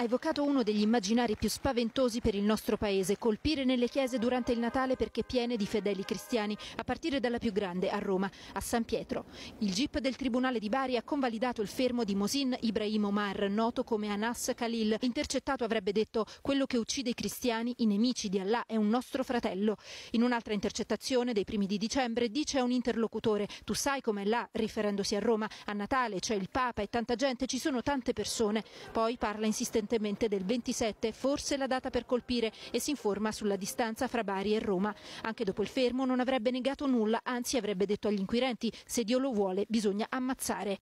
ha evocato uno degli immaginari più spaventosi per il nostro paese, colpire nelle chiese durante il Natale perché piene di fedeli cristiani, a partire dalla più grande, a Roma, a San Pietro. Il GIP del Tribunale di Bari ha convalidato il fermo di Mosin Ibrahim Omar, noto come Anas Khalil. Intercettato avrebbe detto quello che uccide i cristiani, i nemici di Allah, è un nostro fratello. In un'altra intercettazione dei primi di dicembre dice a un interlocutore tu sai com'è là, riferendosi a Roma, a Natale c'è il Papa e tanta gente, ci sono tante persone. Poi parla insistentemente prevalentemente del 27, forse la data per colpire e si informa sulla distanza fra Bari e Roma. Anche dopo il fermo non avrebbe negato nulla, anzi avrebbe detto agli inquirenti se Dio lo vuole bisogna ammazzare.